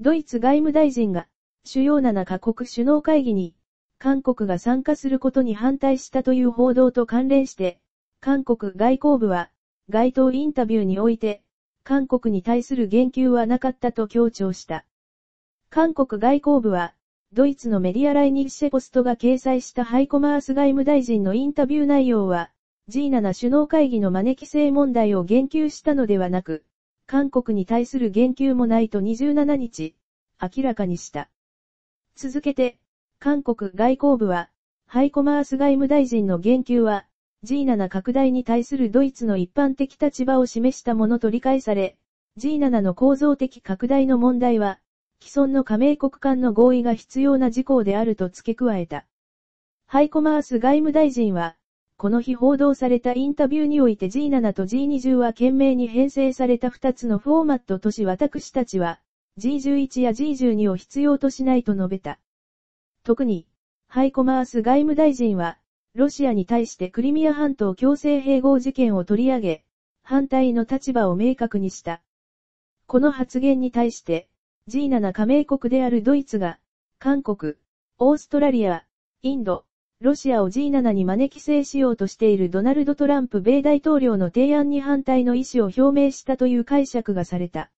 ドイツ外務大臣が、主要7カ国首脳会議に、韓国が参加することに反対したという報道と関連して、韓国外交部は、街頭インタビューにおいて、韓国に対する言及はなかったと強調した。韓国外交部は、ドイツのメディアライニッシェポストが掲載したハイコマース外務大臣のインタビュー内容は、G7 首脳会議の招き性問題を言及したのではなく、韓国に対する言及もないと27日、明らかにした。続けて、韓国外交部は、ハイコマース外務大臣の言及は、G7 拡大に対するドイツの一般的立場を示したものと理解され、G7 の構造的拡大の問題は、既存の加盟国間の合意が必要な事項であると付け加えた。ハイコマース外務大臣は、この日報道されたインタビューにおいて G7 と G20 は懸命に編成された2つのフォーマットとし私たちは、G11 や G12 を必要としないと述べた。特に、ハイコマース外務大臣は、ロシアに対してクリミア半島強制併合事件を取り上げ、反対の立場を明確にした。この発言に対して、G7 加盟国であるドイツが、韓国、オーストラリア、インド、ロシアを G7 に招き制しようとしているドナルド・トランプ米大統領の提案に反対の意思を表明したという解釈がされた。